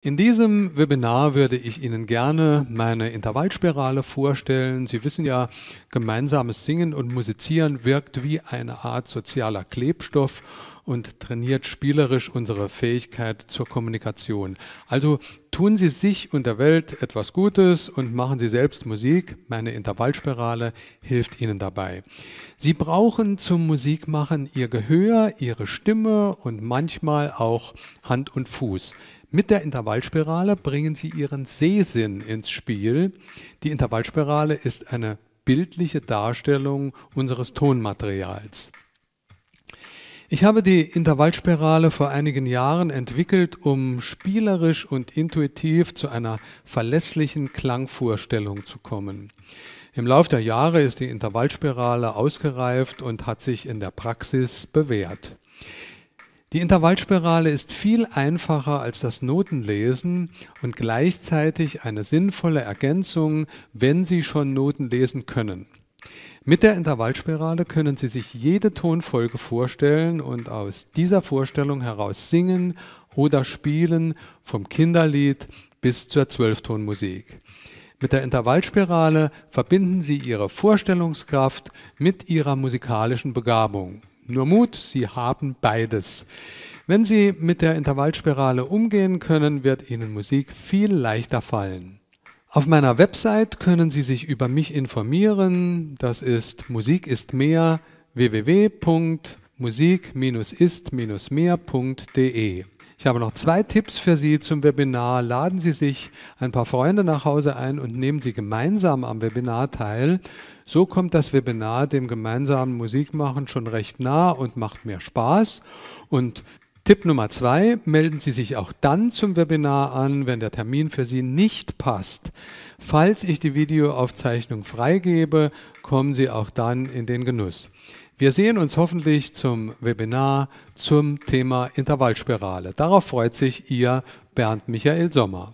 In diesem Webinar würde ich Ihnen gerne meine Intervallspirale vorstellen. Sie wissen ja, gemeinsames Singen und Musizieren wirkt wie eine Art sozialer Klebstoff und trainiert spielerisch unsere Fähigkeit zur Kommunikation. Also tun Sie sich und der Welt etwas Gutes und machen Sie selbst Musik. Meine Intervallspirale hilft Ihnen dabei. Sie brauchen zum Musikmachen Ihr Gehör, Ihre Stimme und manchmal auch Hand und Fuß. Mit der Intervallspirale bringen Sie Ihren Sehsinn ins Spiel. Die Intervallspirale ist eine bildliche Darstellung unseres Tonmaterials. Ich habe die Intervallspirale vor einigen Jahren entwickelt, um spielerisch und intuitiv zu einer verlässlichen Klangvorstellung zu kommen. Im Lauf der Jahre ist die Intervallspirale ausgereift und hat sich in der Praxis bewährt. Die Intervallspirale ist viel einfacher als das Notenlesen und gleichzeitig eine sinnvolle Ergänzung, wenn Sie schon Noten lesen können. Mit der Intervallspirale können Sie sich jede Tonfolge vorstellen und aus dieser Vorstellung heraus singen oder spielen, vom Kinderlied bis zur Zwölftonmusik. Mit der Intervallspirale verbinden Sie Ihre Vorstellungskraft mit Ihrer musikalischen Begabung nur Mut, Sie haben beides. Wenn Sie mit der Intervallspirale umgehen können, wird Ihnen Musik viel leichter fallen. Auf meiner Website können Sie sich über mich informieren. Das ist Musik ist mehr www.musik-ist-mehr.de. Ich habe noch zwei Tipps für Sie zum Webinar. Laden Sie sich ein paar Freunde nach Hause ein und nehmen Sie gemeinsam am Webinar teil. So kommt das Webinar dem gemeinsamen Musikmachen schon recht nah und macht mehr Spaß. Und Tipp Nummer zwei, melden Sie sich auch dann zum Webinar an, wenn der Termin für Sie nicht passt. Falls ich die Videoaufzeichnung freigebe, kommen Sie auch dann in den Genuss. Wir sehen uns hoffentlich zum Webinar zum Thema Intervallspirale. Darauf freut sich Ihr Bernd Michael Sommer.